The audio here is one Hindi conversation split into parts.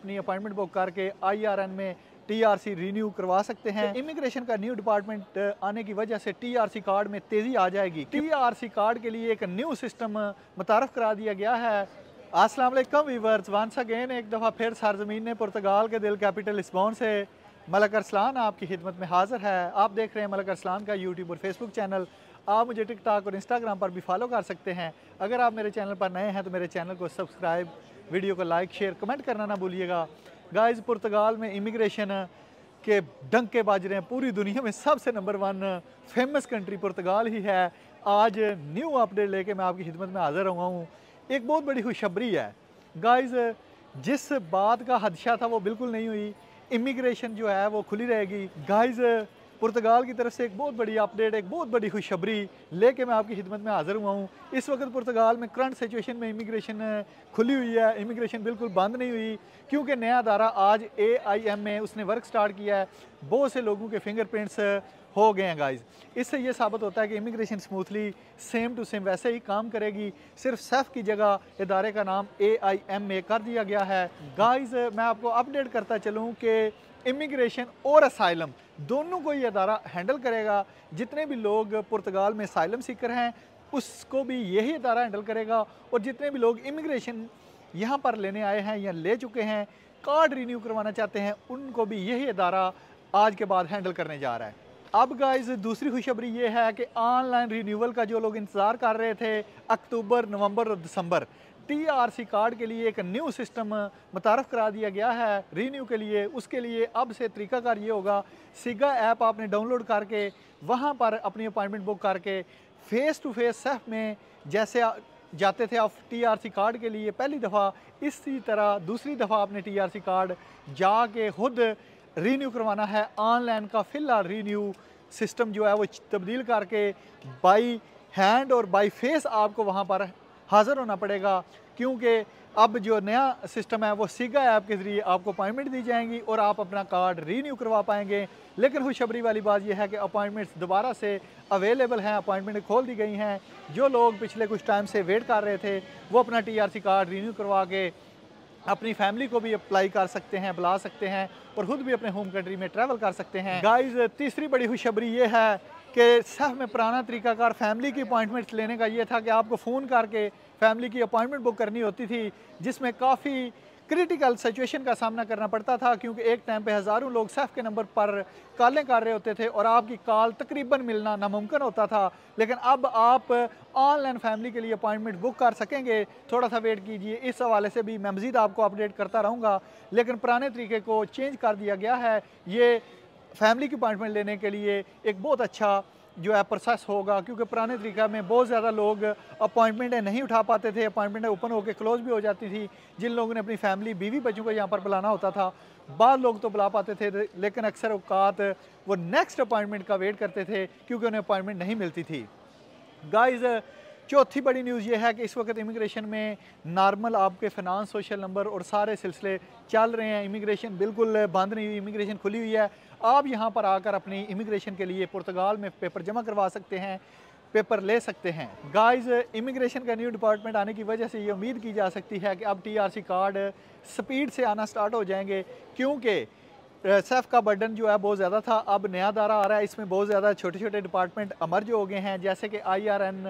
अपनी अपॉइंटमेंट बुक करके आईआरएन में टीआरसी रिन्यू करवा सकते हैं तो इमिग्रेशन का न्यू डिपार्टमेंट आने की वजह से टीआरसी कार्ड में तेज़ी आ जाएगी टीआरसी कार्ड के लिए एक न्यू सिस्टम मुतारफ़ करा दिया गया है असलम वीवर्स वंस अगेन एक दफ़ा फिर सरजमीन ने पुर्तगाल के दिल कैपिटल इस्बोन से मलक अरसलान आपकी खिदमत में हाज़िर है आप देख रहे हैं मलक अरसलान का यूट्यूब और फेसबुक चैनल आप मुझे टिकटॉक और इंस्टाग्राम पर भी फॉलो कर सकते हैं अगर आप मेरे चैनल पर नए हैं तो मेरे चैनल को सब्सक्राइब वीडियो को लाइक शेयर कमेंट करना ना भूलिएगा गाइस पुर्तगाल में इमिग्रेशन के डंके बाज रहे हैं पूरी दुनिया में सबसे number one famous country Portugal ही है आज न्यू अपडेट लेके मैं आपकी खिदमत में हाज़िर हुआ हूँ एक बहुत बड़ी खुशबरी है गाइस जिस बात का हदशा था वो बिल्कुल नहीं हुई इमिग्रेशन जो है वो खुली रहेगी गाइज़ पुर्तगाल की तरफ से एक बहुत बड़ी अपडेट एक बहुत बड़ी खुशखबरी लेके मैं आपकी खिदमत में हाज़िर हुआ हूँ इस वक्त पुर्तगाल में करंट सिचुएशन में इमिग्रेशन खुली हुई है इमिग्रेशन बिल्कुल बंद नहीं हुई क्योंकि नया अदारा आज ए आई एम में उसने वर्क स्टार्ट किया है बहुत से लोगों के फिंगरप्रिंट्स हो गए हैं गाइज़ इससे ये साबित होता है कि immigration smoothly same to same वैसे ही काम करेगी सिर्फ सेफ की जगह इदारे का नाम ए आई एम में कर दिया गया है गाइज़ हम्म। मैं आपको अपडेट करता चलूँ कि इमिग्रेशन और असाइलम दोनों को ये अदारा हैंडल करेगा जितने भी लोग पुर्तगाल में असाइलम सीकर हैं उसको भी यही अदारा हैंडल करेगा और जितने भी लोग इमिग्रेशन यहाँ पर लेने आए हैं या ले चुके हैं कार्ड रिन्यू करवाना चाहते हैं उनको भी यही अदारा आज के बाद हैंडल करने जा रहा है अब गाइज दूसरी खुशखबरी ये है कि ऑनलाइन रीन्यूअल का जो लोग इंतज़ार कर रहे थे अक्टूबर नवंबर और दिसंबर टीआरसी कार्ड के लिए एक न्यू सिस्टम मुतारफ करा दिया गया है रीन्यू के लिए उसके लिए अब से तरीकाकार ये होगा सिगा ऐप आपने डाउनलोड करके वहाँ पर अपनी अपॉइंटमेंट बुक करके फ़ेस टू फेस सेफ में जैसे जाते थे आप टीआरसी कार्ड के लिए पहली दफ़ा इसी तरह दूसरी दफ़ा आपने टीआरसी कार्ड जा के खुद रीन्यू करवाना है ऑनलाइन का फिलहाल रीन्यू सिस्टम जो है वो तब्दील करके बाई हैंड और बाई फेस आपको वहाँ पर हाज़िर होना पड़ेगा क्योंकि अब जो नया सिस्टम है वो सीगा ऐप के ज़रिए आपको अपॉइंटमेंट दी जाएंगी और आप अपना कार्ड रीन्यू करवा पाएंगे लेकिन खुशबरी वाली बात यह है कि अपॉइंटमेंट्स दोबारा से अवेलेबल हैं अपॉइंटमेंट खोल दी गई हैं जो लोग पिछले कुछ टाइम से वेट कर रहे थे वो अपना टीआरसी कार्ड रीन्यू करवा के अपनी फैमिली को भी अप्लाई कर सकते हैं बुला सकते हैं और ख़ुद भी अपने होम कंट्री में ट्रैवल कर सकते हैं गाइज तीसरी बड़ी खुशबरी ये है कि सह में पुराना तरीकाकार फैमिली की अपॉइंटमेंट्स लेने का ये था कि आपको फ़ोन करके फैमिली की अपॉइंटमेंट बुक करनी होती थी जिसमें काफ़ी क्रिटिकल सिचुएशन का सामना करना पड़ता था क्योंकि एक टाइम पे हज़ारों लोग सैफ के नंबर पर कॉलें कर रहे होते थे और आपकी कॉल तकरीबन मिलना नामुमकिन होता था लेकिन अब आप ऑनलाइन फैमिली के लिए अपॉइंटमेंट बुक कर सकेंगे थोड़ा सा वेट कीजिए इस हवाले से भी मैं मज़ीद आपको अपडेट करता रहूँगा लेकिन पुराने तरीके को चेंज कर दिया गया है ये फैमिली की अपॉइंटमेंट लेने के लिए एक बहुत अच्छा जो है प्रोसेस होगा क्योंकि पुराने तरीका में बहुत ज़्यादा लोग अपॉइंटमेंटें नहीं उठा पाते थे अपॉइंटमेंटें ओपन होकर क्लोज भी हो जाती थी जिन लोगों ने अपनी फैमिली बीवी बच्चों को यहाँ पर बुलाना होता था बाद लोग तो बुला पाते थे लेकिन अक्सर अवकात वो नेक्स्ट अपॉइंटमेंट का वेट करते थे क्योंकि उन्हें अपॉइंटमेंट नहीं मिलती थी गाइज चौथी बड़ी न्यूज़ ये है कि इस वक्त इमिग्रेशन में नॉर्मल आपके फिनांस सोशल नंबर और सारे सिलसिले चल रहे हैं इमिग्रेशन बिल्कुल बंद नहीं हुई इमिग्रेशन खुली हुई है आप यहाँ पर आकर अपनी इमिग्रेशन के लिए पुर्तगाल में पेपर जमा करवा सकते हैं पेपर ले सकते हैं गाइस इमिग्रेशन का न्यू डिपार्टमेंट आने की वजह से ये उम्मीद की जा सकती है कि अब टीआरसी कार्ड स्पीड से आना स्टार्ट हो जाएंगे क्योंकि सेफ का बर्डन जो है बहुत ज़्यादा था अब नया दारा आ रहा है इसमें बहुत ज़्यादा छोटे छोटे डिपार्टमेंट अमर्ज हो गए हैं जैसे कि आईआरएन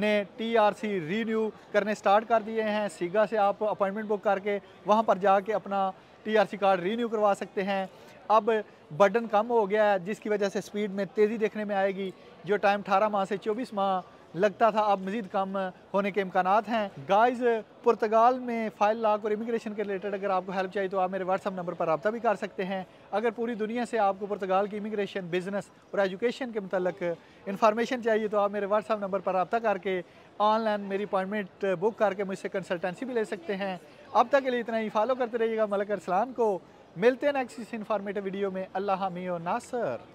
ने टीआरसी रीन्यू करने स्टार्ट कर दिए हैं सीगा से आप अपॉइंटमेंट बुक करके वहाँ पर जाके अपना टीआरसी कार्ड रीन्यू करवा सकते हैं अब बर्डन कम हो गया है जिसकी वजह से स्पीड में तेज़ी देखने में आएगी जो टाइम अठारह माह से चौबीस माह लगता था अब मजीद कम होने के इम्कान हैं गाइज पुर्तगाल में फाइल लाक और इमिग्रेशन के रिलेटेड अगर आपको हेल्प चाहिए तो आप मेरे व्हाट्सअप नंबर पर रबा भी कर सकते हैं अगर पूरी दुनिया से आपको पुर्तगाल की इमिग्रेशन बिज़नेस और एजुकेशन के मतलब इन्फॉर्मेशन चाहिए तो आप मेरे व्हाट्सअप नंबर पर रबता करके ऑनलाइन मेरी अपॉइंटमेंट बुक करके मुझसे कंसल्टेंसी भी ले सकते हैं अब तक के लिए इतना ही फॉलो करते रहिएगा मलक अरसलान को मिलते हैं नेक्स्ट इस इन्फॉर्मेटिव वीडियो में अल्लाह मियो और नासर